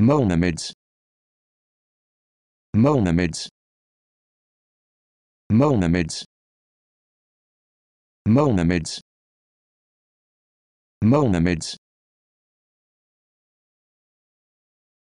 monomids monomids monomids monomids monomids